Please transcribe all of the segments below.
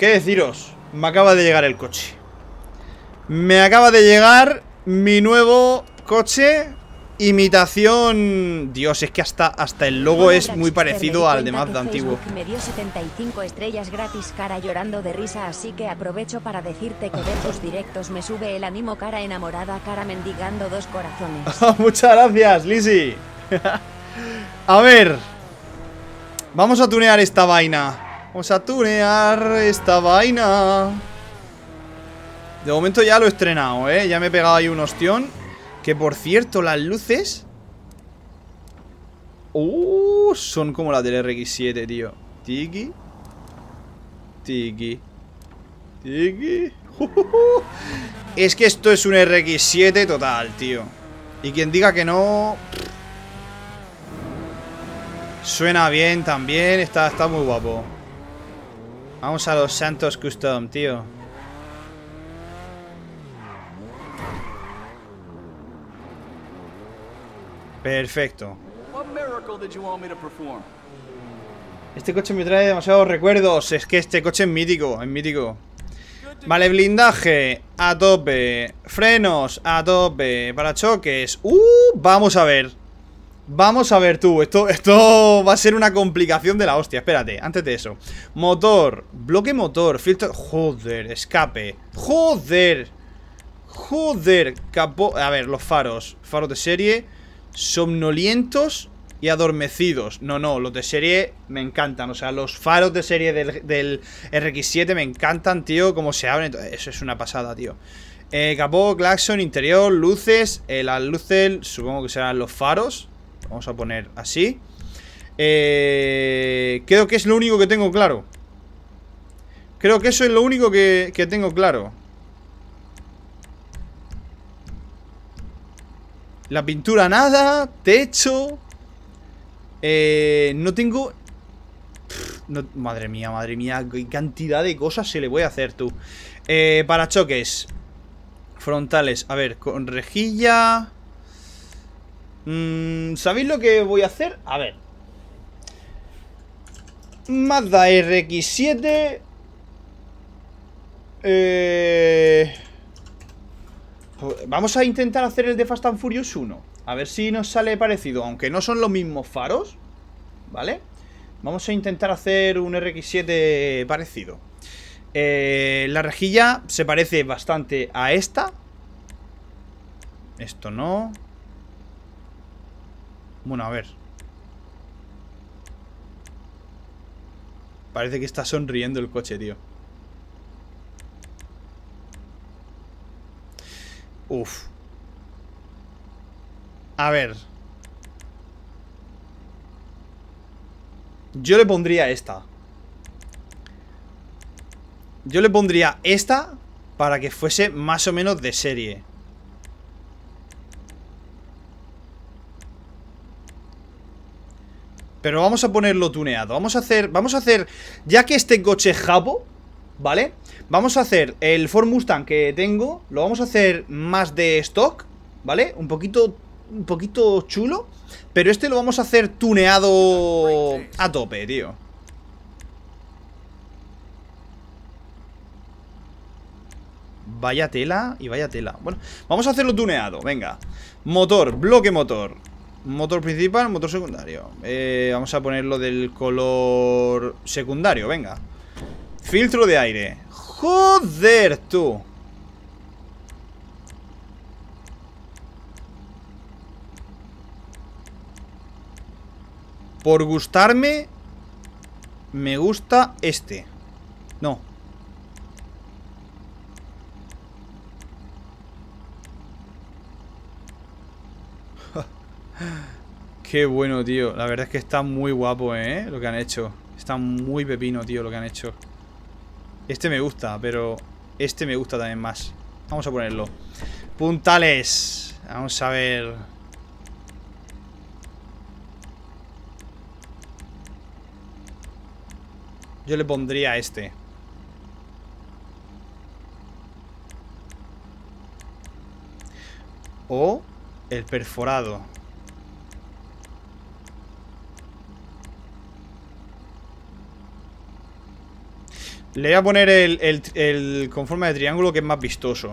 ¿Qué deciros? Me acaba de llegar el coche Me acaba de llegar mi nuevo coche Imitación... Dios, es que hasta, hasta el logo es muy parecido al de Mazda antiguo. Me dio 75 estrellas gratis cara llorando de risa, así que aprovecho para decirte que de tus directos me sube el ánimo cara enamorada, cara mendigando dos corazones. Ah, muchas gracias, Lizzy. a ver. Vamos a tunear esta vaina. Vamos a tunear esta vaina. De momento ya lo he estrenado, ¿eh? Ya me he pegado ahí un ostión. Que por cierto, las luces... Uh, son como las del RX7, tío. Tiki. Tiki. Tiki. Es que esto es un RX7 total, tío. Y quien diga que no... Suena bien también, está, está muy guapo. Vamos a los Santos Custom, tío. Perfecto. Este coche me trae demasiados recuerdos. Es que este coche es mítico, es mítico. Vale, blindaje a tope. Frenos a tope. Parachoques. Uh, vamos a ver. Vamos a ver tú, esto, esto va a ser una complicación de la hostia Espérate, antes de eso Motor, bloque motor, filtro... Joder, escape Joder Joder, capó... A ver, los faros Faros de serie Somnolientos y adormecidos No, no, los de serie me encantan O sea, los faros de serie del, RX-7 me encantan, tío Como se abren Eso es una pasada, tío eh, Capó, claxon, interior, luces El eh, Las luces, supongo que serán los faros Vamos a poner así. Eh, creo que es lo único que tengo claro. Creo que eso es lo único que, tengo claro. La pintura nada, techo... Eh, no tengo... madre mía, madre mía, qué cantidad de cosas se le voy a hacer tú. Eh, para choques. Frontales, a ver, con rejilla... Mm, ¿Sabéis lo que voy a hacer? A ver. Mazda RX7. Eh, vamos a intentar hacer el de Fast and Furious 1. A ver si nos sale parecido. Aunque no son los mismos faros. ¿Vale? Vamos a intentar hacer un RX7 parecido. Eh, la rejilla se parece bastante a esta. Esto no. Bueno, a ver. Parece que está sonriendo el coche, tío. Uf. A ver. Yo le pondría esta. Yo le pondría esta para que fuese más o menos de serie. Pero vamos a ponerlo tuneado. Vamos a hacer, vamos a hacer, ya que este coche japo, ¿vale? Vamos a hacer el Ford Mustang que tengo, lo vamos a hacer más de stock, ¿vale? Un poquito, un poquito chulo, pero este lo vamos a hacer tuneado a tope, tío. Vaya tela y vaya tela Bueno, vamos a hacerlo tuneado, venga Motor, bloque motor Motor principal, motor secundario eh, Vamos a ponerlo del color secundario, venga Filtro de aire Joder, tú Por gustarme Me gusta este No Qué bueno, tío. La verdad es que está muy guapo, ¿eh? Lo que han hecho. Está muy pepino, tío, lo que han hecho. Este me gusta, pero este me gusta también más. Vamos a ponerlo. Puntales. Vamos a ver. Yo le pondría este. O el perforado. Le voy a poner el, con forma de triángulo que es más vistoso.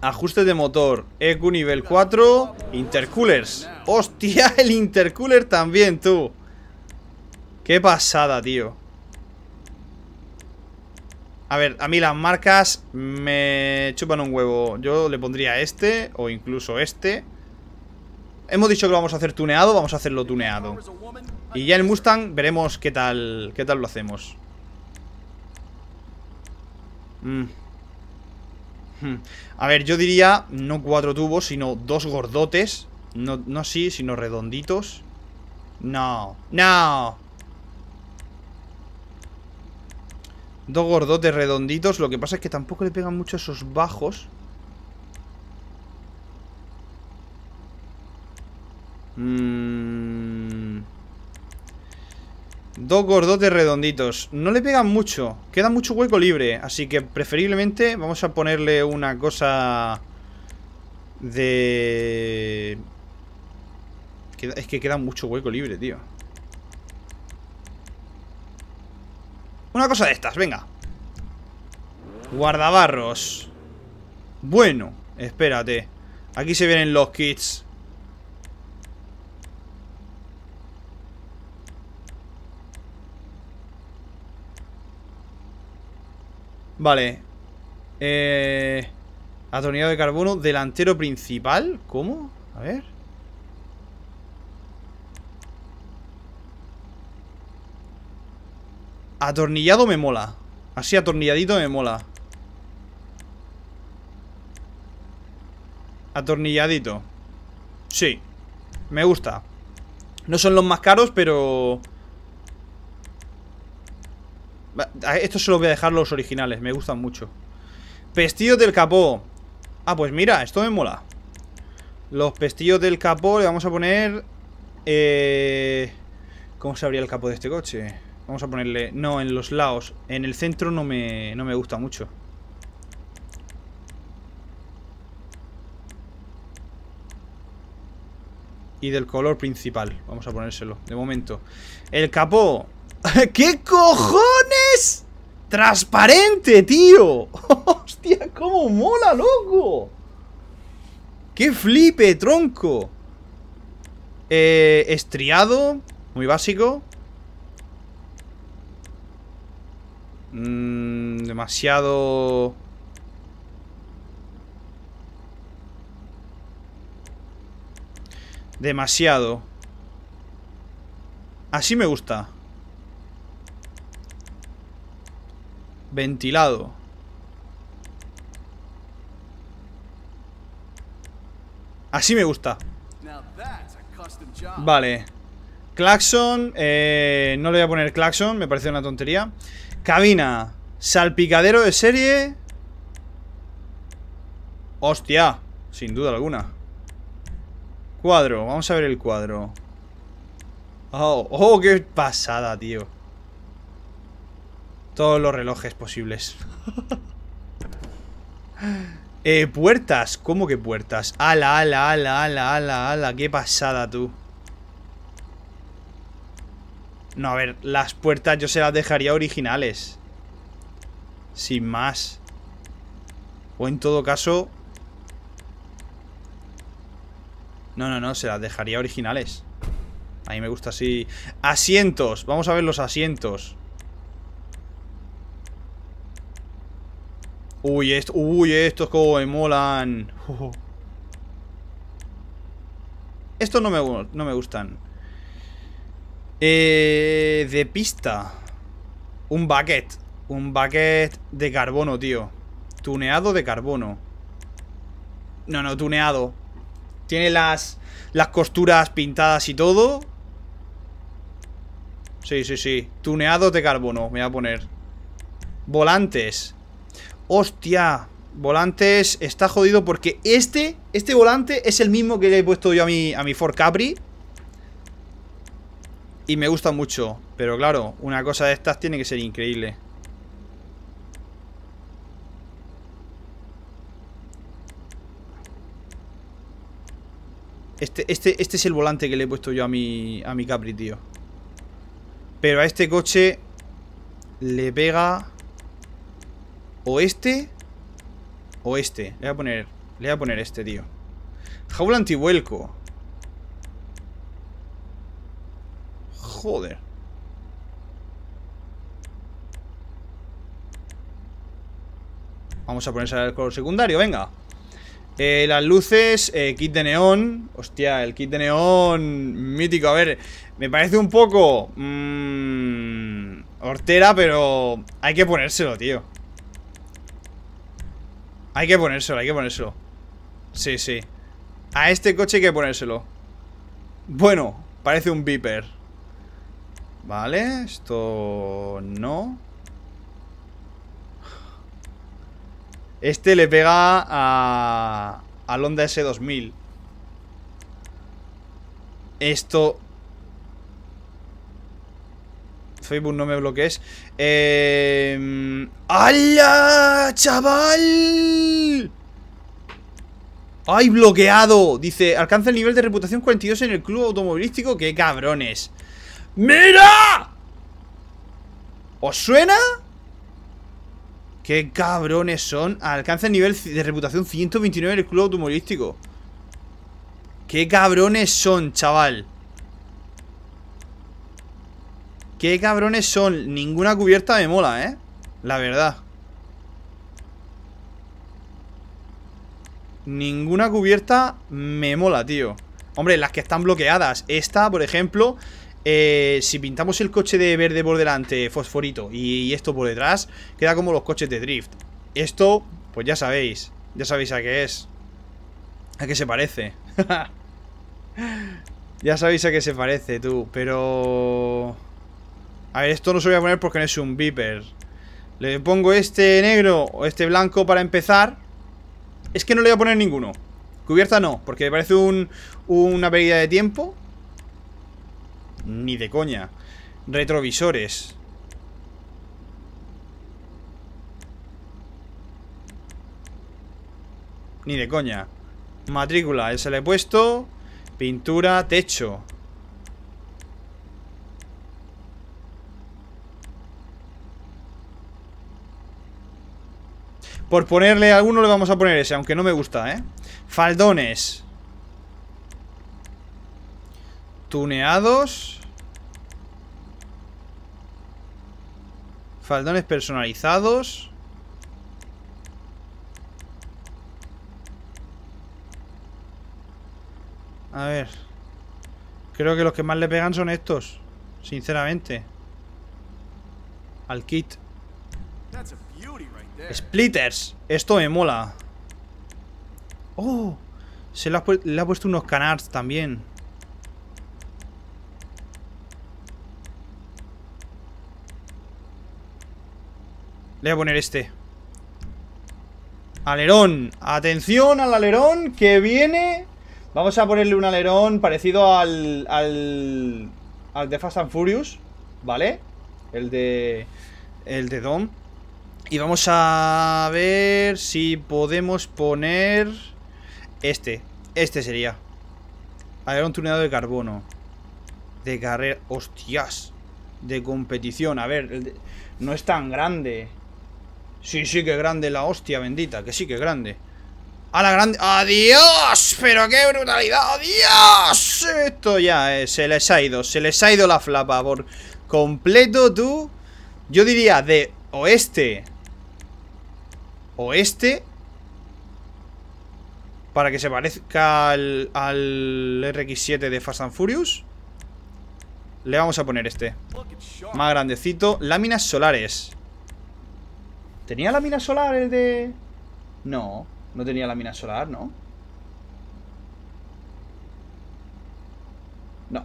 Ajustes de motor, EQ nivel 4, intercoolers. ¡Hostia, el intercooler también, tú! ¡Qué pasada, tío! A ver, a mí las marcas me chupan un huevo. Yo le pondría este o incluso este. Hemos dicho que lo vamos a hacer tuneado, vamos a hacerlo tuneado. Y ya el Mustang veremos qué tal, qué tal lo hacemos. Mm. Hmm. A ver, yo diría no cuatro tubos, sino dos gordotes. No, no así, sino redonditos. No, no. Dos gordotes redonditos. Lo que pasa es que tampoco le pegan mucho esos bajos. Mmm gordotes redonditos. No le pegan mucho. Queda mucho hueco libre. Así que preferiblemente vamos a ponerle una cosa de... Es que queda mucho hueco libre, tío. Una cosa de estas, venga. Guardabarros. Bueno, espérate. Aquí se vienen los kits. Vale. Eh, atornillado de carbono, delantero principal. ¿Cómo? A ver. Atornillado me mola. Así atornilladito me mola. Atornilladito. Sí. Me gusta. No son los más caros, pero... Esto se lo voy a dejar los originales, me gustan mucho. Pestillos del capó. Ah, pues mira, esto me mola. Los pestillos del capó le vamos a poner... Eh, ¿Cómo se abría el capó de este coche? Vamos a ponerle... No, en los lados. En el centro no me, no me gusta mucho. Y del color principal. Vamos a ponérselo, de momento. El capó ¿Qué cojones? Transparente, tío. Hostia, cómo mola, loco. ¡Qué flipe, tronco! Eh, estriado, muy básico. Mm, demasiado... Demasiado. Así me gusta. Ventilado. Así me gusta. Vale. Claxon. Eh, no le voy a poner claxon, me parece una tontería. Cabina. Salpicadero de serie. Hostia, sin duda alguna. Cuadro, vamos a ver el cuadro. Oh, oh, qué pasada, tío. Todos los relojes posibles. eh, puertas. ¿Cómo que puertas? Ala, ala, ala, ala, ala, ala. Qué pasada, tú. No, a ver, las puertas yo se las dejaría originales. Sin más. O en todo caso... No, no, no, se las dejaría originales. A mí me gusta así. Asientos, vamos a ver los asientos. Uy, esto, uy, estos como me molan. Estos no me, no me gustan. Eh, de pista. Un bucket. Un bucket de carbono, tío. Tuneado de carbono. No, no, tuneado. Tiene las, las costuras pintadas y todo. Sí, sí, sí. tuneado de carbono, me voy a poner. Volantes. Hostia, volantes está jodido porque este, este volante es el mismo que le he puesto yo a mi, a mi Ford Capri. Y me gusta mucho. Pero claro, una cosa de estas tiene que ser increíble. Este, este, este es el volante que le he puesto yo a mi, a mi Capri, tío. Pero a este coche le pega... O este O este Le voy a poner, le voy a poner este, tío Jaula antivuelco Joder Vamos a ponerse al color secundario, venga eh, las luces, eh, kit de neón Hostia, el kit de neón Mítico, a ver, me parece un poco mm, Hortera, pero Hay que ponérselo, tío hay que ponérselo, hay que ponérselo. Sí, sí. A este coche hay que ponérselo. Bueno, parece un Viper. Vale, esto no. Este le pega a... al Honda S2000. Esto... Facebook no me bloquees. Eh... ¡Hala, chaval! ¡Ay, bloqueado! Dice, alcanza el nivel de reputación 42 en el club automovilístico. ¡Qué cabrones! ¡Mira! ¿Os suena? ¡Qué cabrones son! Alcanza el nivel de reputación 129 en el club automovilístico. ¡Qué cabrones son, chaval! Qué cabrones son. Ninguna cubierta me mola, ¿eh? La verdad. Ninguna cubierta me mola, tío. Hombre, las que están bloqueadas. Esta, por ejemplo, eh, si pintamos el coche de verde por delante, fosforito, y esto por detrás, queda como los coches de drift. Esto, pues ya sabéis. Ya sabéis a qué es. A qué se parece. ya sabéis a qué se parece, tú. Pero... A ver, esto no se voy a poner porque no es un Viper. Le pongo este negro o este blanco para empezar. Es que no le voy a poner ninguno. Cubierta no, porque me parece un, una pérdida de tiempo. Ni de coña. Retrovisores. Ni de coña. Matrícula, ese le he puesto. Pintura, techo. Por ponerle alguno le vamos a poner ese, aunque no me gusta, ¿eh? Faldones. Tuneados. Faldones personalizados. A ver. Creo que los que más le pegan son estos. Sinceramente. Al kit. Splitters. Esto me mola. Oh, se le ha, puesto unos canards también. Le voy a poner este. Alerón. Atención al alerón que viene. Vamos a ponerle un alerón parecido al, al, al de Fast and Furious. ¿Vale? El de... El de Dom. Y vamos a ver si podemos poner... Este. Este sería. A ver, un tuneado de carbono. De carrera... ¡Hostias! De competición. A ver, no es tan grande. Sí, sí que grande la hostia bendita. Que sí que grande. A la grande... ¡Adiós! ¡Pero qué brutalidad! ¡Adiós! Esto ya eh, se les ha ido. Se les ha ido la flapa por completo, tú. Yo diría de oeste o este para que se parezca al, RX7 de Fast and Furious le vamos a poner este Más grandecito Láminas solares ¿Tenía láminas solares de...? No, no tenía láminas solar, ¿no? No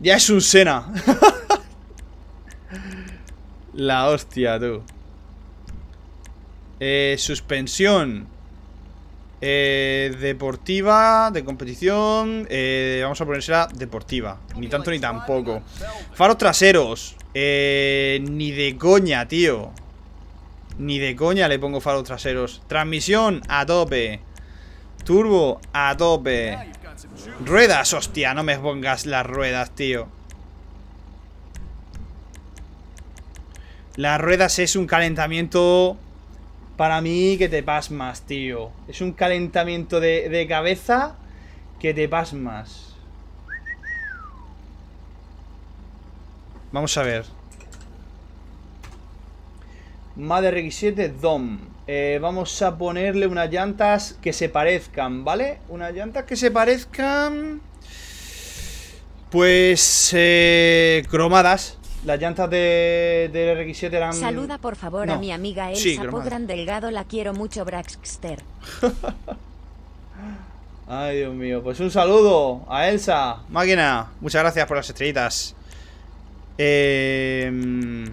Ya es un Sena La hostia, tú eh, suspensión. Eh, deportiva, de competición. Eh, vamos a ponérsela deportiva. Ni tanto ni tampoco. Faros traseros. ni de coña, tío. Ni de coña le pongo faros traseros. Transmisión a tope. Turbo a tope. Ruedas, hostia, no me pongas las ruedas, tío. Las ruedas es un calentamiento para mí, que te pasmas, tío. Es un calentamiento de, cabeza que te pasmas. Vamos a ver. Madre X7 DOM. Eh, vamos a ponerle unas llantas que se parezcan, ¿vale? Unas llantas que se parezcan... Pues... Eh, cromadas. Las llantas de, de RX7 eran... Saluda por favor a mi amiga Elsa sí, gran Delgado, la quiero mucho Braxter. Ay, Dios mío, pues un saludo a Elsa, máquina. Muchas gracias por las estrellitas. Eh...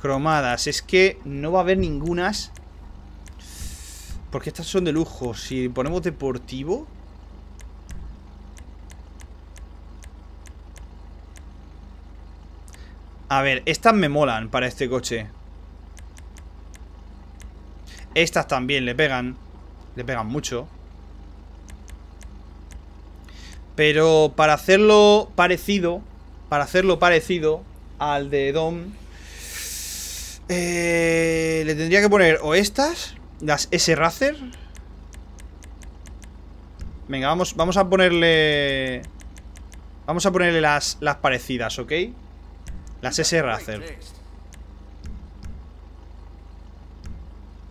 Cromadas, es que no va a haber ningunas. Porque estas son de lujo. Si ponemos deportivo... A ver, estas me molan para este coche. Estas también le pegan. Le pegan mucho. Pero para hacerlo parecido, para hacerlo parecido al de Dom, eh, le tendría que poner o estas, las S-Racer. Venga, vamos, vamos a ponerle... Vamos a ponerle las, las parecidas, ¿ok? Las S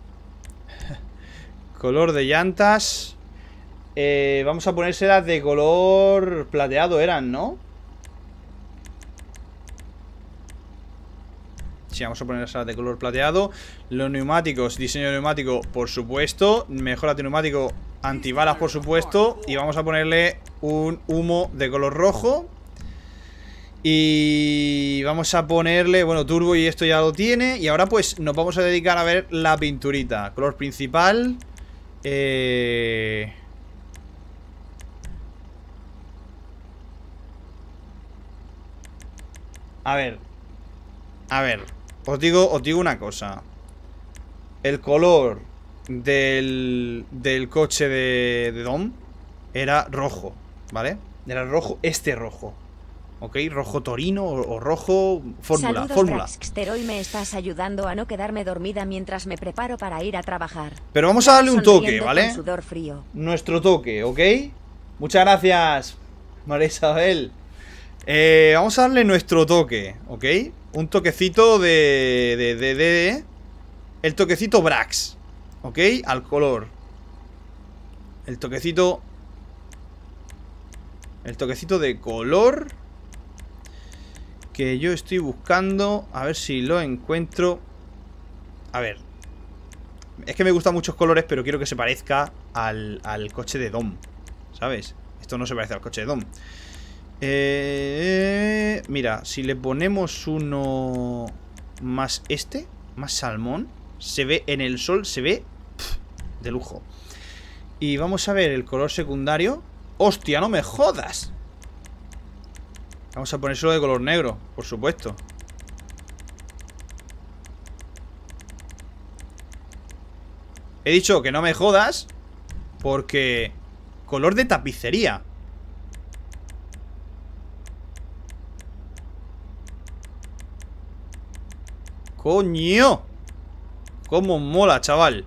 color de llantas. Eh, vamos a ponérselas de color plateado, eran, ¿no? Sí, vamos a ponérselas de color plateado. Los neumáticos, diseño neumático, por supuesto. Mejora neumático, antibalas, por supuesto. Y vamos a ponerle un humo de color rojo. Y vamos a ponerle, bueno, turbo y esto ya lo tiene. Y ahora pues nos vamos a dedicar a ver la pinturita. Color principal. Eh, a ver. A ver. Os digo, digo una cosa. El color del, coche de, de Dom era rojo, ¿vale? Era rojo, este rojo. ¿ok? Rojo torino o, rojo fórmula, Saludos, fórmula. me estás ayudando a no quedarme dormida mientras me preparo para ir a trabajar. Pero vamos a darle un toque, ¿vale? frío. Nuestro toque, ¿ok? Muchas gracias, María Isabel. Eh, vamos a darle nuestro toque, ¿ok? Un toquecito de, de, de, de... El toquecito Brax, ¿ok? Al color. El toquecito... El toquecito de color que yo estoy buscando. A ver si lo encuentro. A ver. Es que me gustan muchos colores, pero quiero que se parezca al, coche de Dom. ¿Sabes? Esto no se parece al coche de Dom. Eh, mira, si le ponemos uno más este, más salmón, se ve en el sol, se ve de lujo. Y vamos a ver el color secundario. ¡Hostia, no me jodas! Vamos a ponérselo de color negro, por supuesto. He dicho que no me jodas Porque Color de tapicería ¡Coño! ¡Cómo mola, chaval!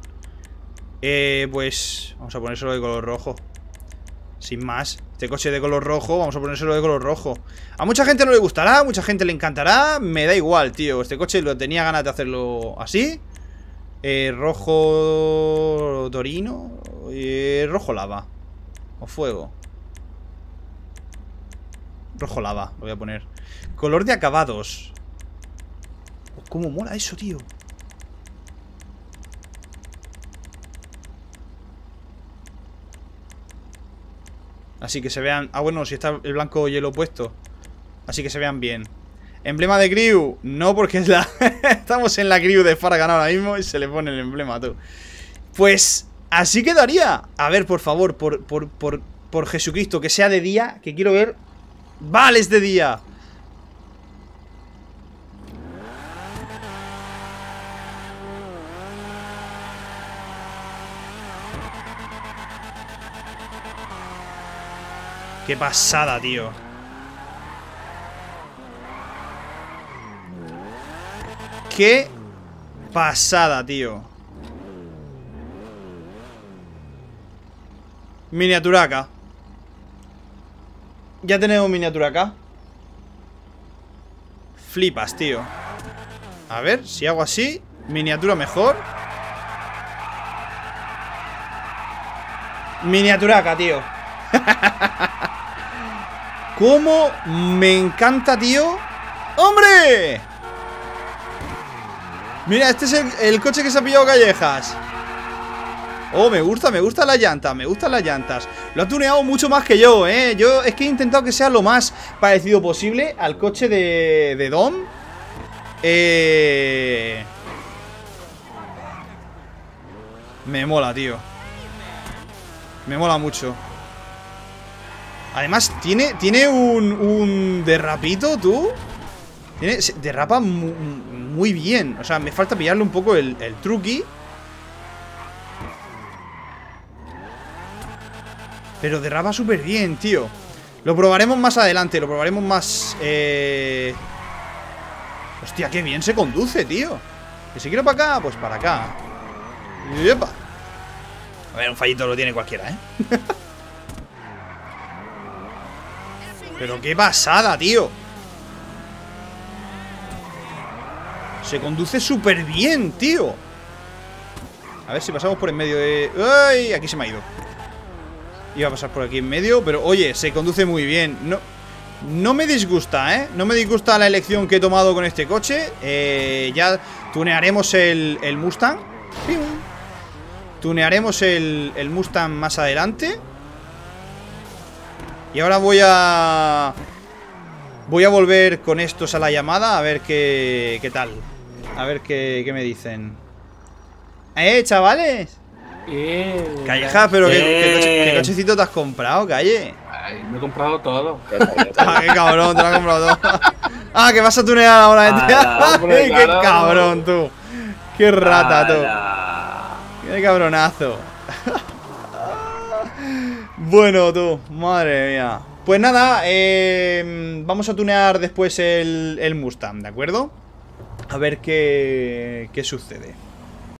Eh, pues Vamos a ponérselo de color rojo Sin más este coche de color rojo, vamos a ponérselo de color rojo. A mucha gente no le gustará, a mucha gente le encantará, me da igual, tío. Este coche lo tenía ganas de hacerlo así. Eh, rojo torino, eh, rojo lava o fuego. Rojo lava, lo voy a poner. Color de acabados. Pues ¿Cómo mola eso, tío? Así que se vean... Ah, bueno, si está el blanco hielo puesto. Así que se vean bien. Emblema de Crew. No, porque es la... Estamos en la Crew de Fargan ahora mismo y se le pone el emblema, tú. Pues así quedaría. A ver, por favor, por, por, por, por Jesucristo, que sea de día, que quiero ver... ¡Vale, de día! Qué pasada, tío. Qué pasada, tío. Miniatura acá. Ya tenemos miniatura acá. Flipas, tío. A ver, si hago así, miniatura mejor. Miniatura acá, tío. ¿Cómo me encanta, tío? ¡Hombre! Mira, este es el, coche que se ha pillado Callejas Oh, me gusta, me gusta la llanta Me gustan las llantas Lo ha tuneado mucho más que yo, eh Yo es que he intentado que sea lo más parecido posible Al coche de, de Dom Eh... Me mola, tío Me mola mucho Además, tiene, tiene un, derrapito, tú. Tiene, derrapa muy, bien. O sea, me falta pillarle un poco el, el truqui. Pero derrapa súper bien, tío. Lo probaremos más adelante, lo probaremos más... Eh... Hostia, qué bien se conduce, tío. Que si quiero para acá, pues para acá. ¡Yepa! A ver, un fallito lo tiene cualquiera, ¿eh? Pero qué pasada, tío Se conduce súper bien, tío A ver si pasamos por en medio de... ¡Ay! Aquí se me ha ido Iba a pasar por aquí en medio Pero oye, se conduce muy bien No, no me disgusta, ¿eh? No me disgusta la elección que he tomado con este coche eh, Ya tunearemos el, el Mustang Tunearemos el, el Mustang más adelante y ahora voy a... Voy a volver con estos a la llamada A ver qué, qué tal A ver qué, qué me dicen ¡Eh, chavales! Eh, Calleja, pero ¿qué, qué, cochecito te has comprado, calle? Ay, me he comprado todo. ah, qué cabrón, te lo has comprado todo. ah, que vas a tunear ahora ah, eh, ¡Qué cabrón, tú! ¡Qué rata, ah, tú! ¡Qué cabronazo! Bueno, tú, madre mía. Pues nada, eh, vamos a tunear después el, el Mustang, ¿de acuerdo? A ver qué, qué sucede.